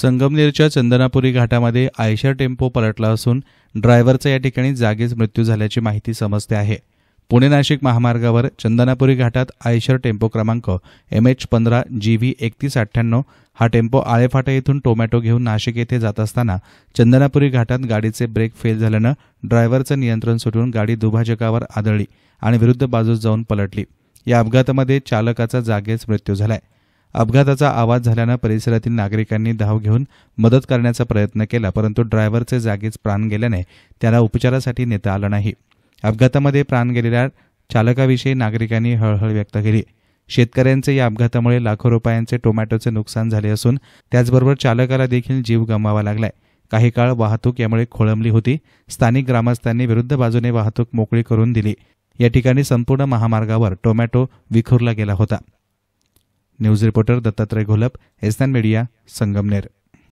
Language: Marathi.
संगमनेरच्या चंदनापुरी घाटामध्ये आयशर टेम्पो पलटला असून ड्रायव्हरचा या ठिकाणी जागीच मृत्यू झाल्याची माहिती समजते आहे पुणे नाशिक महामार्गावर चंदनापुरी घाटात आयशर टेम्पो क्रमांक एम एच पंधरा जी व्ही एकतीस अठ्ठ्याण्णव हा टेम्पो आळेफाटा येथून टोमॅटो घेऊन नाशिक येथे जात असताना चंदनापुरी घाटात गाडीचे ब्रेक फेल झाल्यानं ड्रायव्हरचं नियंत्रण सुटून गाडी दुभाजकावर आदळली आणि विरुद्ध बाजूस जाऊन पलटली या अपघातामध्ये चालकाचा जागेच मृत्यू झाला आहे अपघाताचा आवाज झाल्यानं परिसरातील नागरिकांनी धाव घेऊन मदत करण्याचा प्रयत्न केला परंतु ड्रायव्हरचे जागीच प्राण गेल्याने त्याला उपचारासाठी नेता आलं नाही अपघातामध्ये प्राण गेलेल्या चालकाविषयी नागरिकांनी हळहळ व्यक्त केली शेतकऱ्यांचे या अपघातामुळे लाखो रुपयांचे टोमॅटोचे नुकसान झाले असून त्याचबरोबर चालकाला देखील जीव गमवावा लागलाय काही काळ वाहतूक यामुळे खोळंबली होती स्थानिक ग्रामस्थांनी विरुद्ध बाजूने वाहतूक मोकळी करून दिली या ठिकाणी संपूर्ण महामार्गावर टोमॅटो विखुरला गेला होता news reporter Dattatray Gholap S media Sangamner